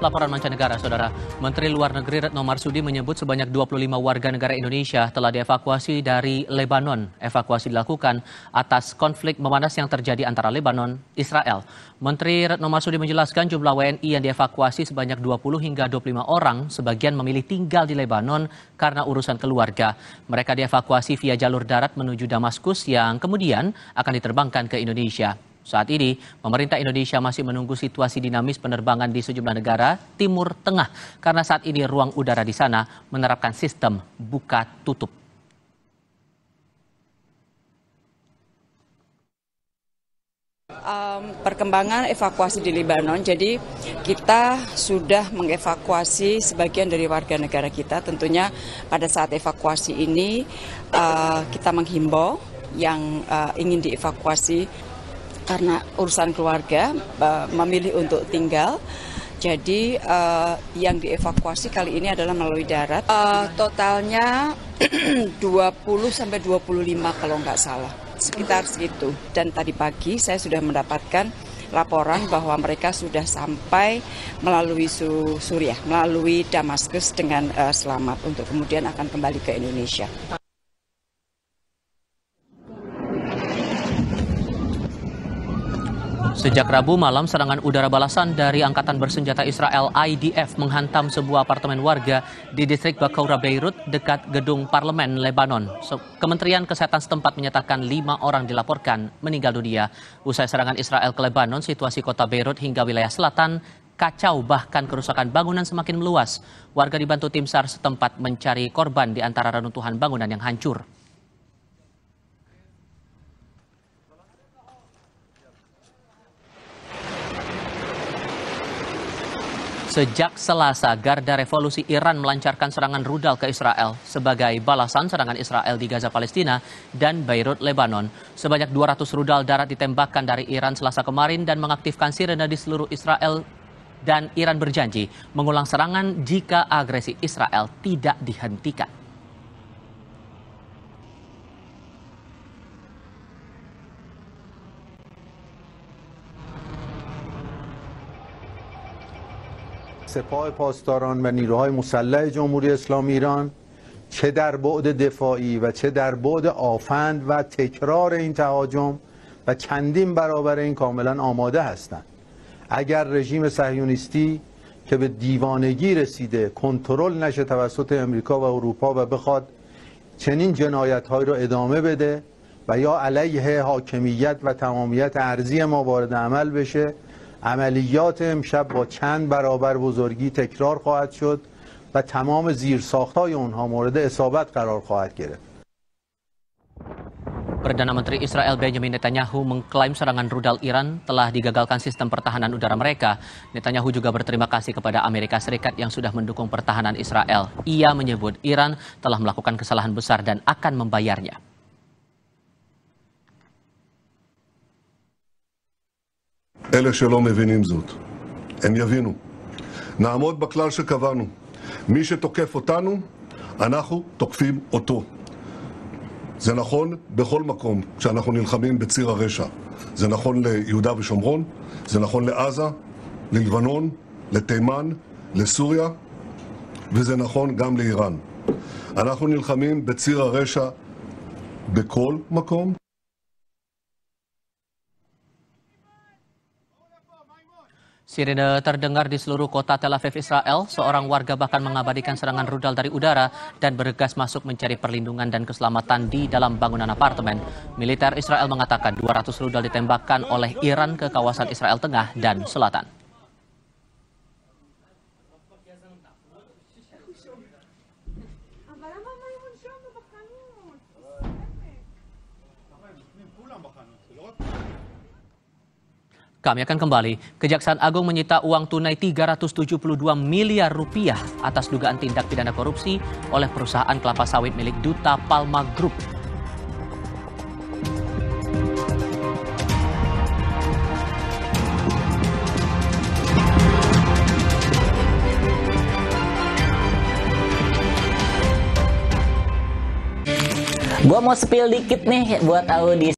Laporan mancanegara, Saudara. Menteri Luar Negeri Retno Marsudi menyebut sebanyak 25 warga negara Indonesia telah dievakuasi dari Lebanon. Evakuasi dilakukan atas konflik memanas yang terjadi antara Lebanon, Israel. Menteri Retno Marsudi menjelaskan jumlah WNI yang dievakuasi sebanyak 20 hingga 25 orang, sebagian memilih tinggal di Lebanon karena urusan keluarga. Mereka dievakuasi via jalur darat menuju Damaskus yang kemudian akan diterbangkan ke Indonesia. Saat ini, pemerintah Indonesia masih menunggu situasi dinamis penerbangan di sejumlah negara Timur Tengah karena saat ini ruang udara di sana menerapkan sistem buka tutup. Um, perkembangan evakuasi di Lebanon, jadi kita sudah mengevakuasi sebagian dari warga negara kita. Tentunya pada saat evakuasi ini uh, kita menghimbau yang uh, ingin dievakuasi karena urusan keluarga eh, memilih untuk tinggal. Jadi eh, yang dievakuasi kali ini adalah melalui darat. Uh, totalnya 20 sampai 25 kalau nggak salah, sekitar segitu. Dan tadi pagi saya sudah mendapatkan laporan bahwa mereka sudah sampai melalui Suriah, melalui Damaskus dengan uh, selamat untuk kemudian akan kembali ke Indonesia. Sejak Rabu malam, serangan udara balasan dari Angkatan Bersenjata Israel IDF menghantam sebuah apartemen warga di distrik Bakaura Beirut dekat gedung parlemen Lebanon. Kementerian Kesehatan setempat menyatakan lima orang dilaporkan meninggal dunia. Usai serangan Israel ke Lebanon, situasi kota Beirut hingga wilayah selatan kacau bahkan kerusakan bangunan semakin meluas. Warga dibantu tim SAR setempat mencari korban di antara reruntuhan bangunan yang hancur. Sejak Selasa, Garda Revolusi Iran melancarkan serangan rudal ke Israel sebagai balasan serangan Israel di Gaza Palestina dan Beirut Lebanon. Sebanyak 200 rudal darat ditembakkan dari Iran Selasa kemarin dan mengaktifkan sirene di seluruh Israel dan Iran berjanji mengulang serangan jika agresi Israel tidak dihentikan. سپاه پاسداران و نیروهای مسلح جمهوری اسلامی ایران چه در بعد دفاعی و چه در بعد آفند و تکرار این تهاجم و چندین برابر این کاملا آماده هستند اگر رژیم صهیونیستی که به دیوانگی رسیده کنترل نشه توسط امریکا و اروپا و بخواد چنین جنایت را ادامه بده و یا علیه حاکمیت و تمامیت ارزی ما وارد عمل بشه عملیات امشب با چند برابر بزرگی تکرار خواهد شد و تمام ساختای اونها مورد اصابت قرار خواهد گرفت Perdana Menteri Israel Benjamin Netanyahu mengklaim serangan rudal Iran telah digagalkan sistem pertahanan udara mereka. Netanyahu juga berterima kasih kepada Amerika Serikat yang sudah mendukung pertahanan Israel. Ia menyebut Iran telah melakukan kesalahan besar dan akan membayarnya. אלה שלא מבינים זאת. הם יבינו. נעמוד בכלל שקבענו. מי שתוקף אותנו, אנחנו תוקפים אותו. זה נכון בכל מקום כשאנחנו נלחמים בציר הרשע. זה נכון ליהודה ושומרון, זה נכון לעזה, ללבנון, לתימן, לסוריה, וזה נכון גם לאיראן. אנחנו נלחמים בציר הרשע בכל מקום, Sirene terdengar di seluruh kota Tel Aviv, Israel. Seorang warga bahkan mengabadikan serangan rudal dari udara dan bergegas masuk mencari perlindungan dan keselamatan di dalam bangunan apartemen. Militer Israel mengatakan 200 rudal ditembakkan oleh Iran ke kawasan Israel Tengah dan Selatan. Kami akan kembali. Kejaksaan Agung menyita uang tunai 372 miliar rupiah atas dugaan tindak pidana korupsi oleh perusahaan kelapa sawit milik Duta Palma Group. Gua mau spill dikit nih buat audis.